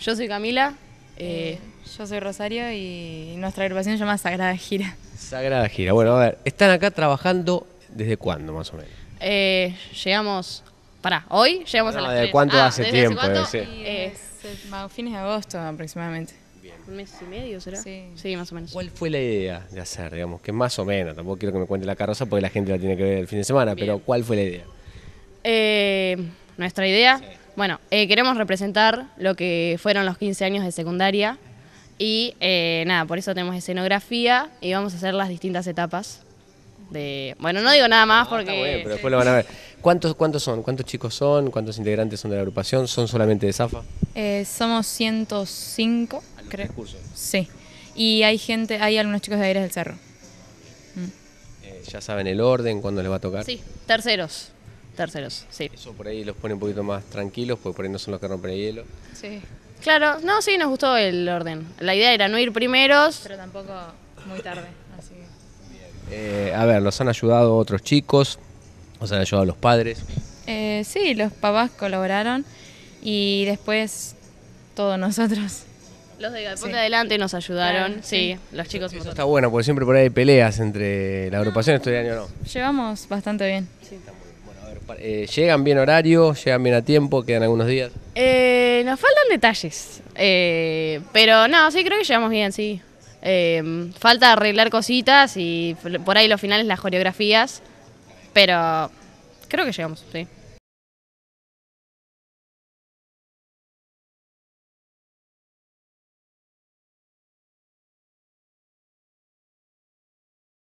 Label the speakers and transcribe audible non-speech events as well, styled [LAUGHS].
Speaker 1: Yo soy Camila. Eh, eh, yo soy Rosario y nuestra agrupación se llama Sagrada Gira.
Speaker 2: Sagrada Gira. Bueno, a ver, ¿están acá trabajando desde cuándo más o menos?
Speaker 1: Eh, llegamos, pará, hoy llegamos a la ¿De cuánto ah, hace tiempo? fines de agosto aproximadamente. ¿Un mes y medio será? Sí. más o menos. ¿Cuál
Speaker 2: fue la idea de hacer, digamos? Que más o menos, tampoco quiero que me cuente la carroza porque la gente la tiene que ver el fin de semana, pero ¿cuál fue la
Speaker 1: idea? nuestra idea... Bueno, eh, queremos representar lo que fueron los 15 años de secundaria y eh, nada, por eso tenemos escenografía y vamos a hacer las distintas etapas. De, bueno, no digo nada más porque... pero [LAUGHS] después lo
Speaker 2: van a ver. ¿Cuántos, ¿Cuántos son? ¿Cuántos chicos son? ¿Cuántos integrantes son de la agrupación? ¿Son solamente de Zafa?
Speaker 1: Eh, somos 105, ah, creo. Sí. Y hay gente, hay algunos chicos de Aires del Cerro. Mm.
Speaker 2: Eh, ¿Ya saben el orden, cuándo les va a tocar? Sí,
Speaker 1: terceros terceros, sí. Eso
Speaker 2: por ahí los pone un poquito más tranquilos, porque por ahí no son los que rompen el hielo.
Speaker 1: Sí. Claro, no, sí, nos gustó el orden. La idea era no ir primeros. Pero tampoco muy tarde, así
Speaker 2: eh, a ver, ¿los han ayudado otros chicos? sea, han ayudado los padres?
Speaker 1: Eh, sí, los papás colaboraron y después todos nosotros. Los de Adelante nos ayudaron, sí. los chicos. Eso está
Speaker 2: bueno, porque siempre por ahí hay peleas entre la agrupación este año no.
Speaker 1: Llevamos bastante bien. Sí, está bien.
Speaker 2: Eh, ¿Llegan bien horario? ¿Llegan bien a tiempo? ¿Quedan algunos días?
Speaker 1: Eh, nos faltan detalles, eh, pero no, sí creo que llegamos bien, sí. falta arreglar cositas y por ahí los finales las coreografías, pero creo que llegamos, sí.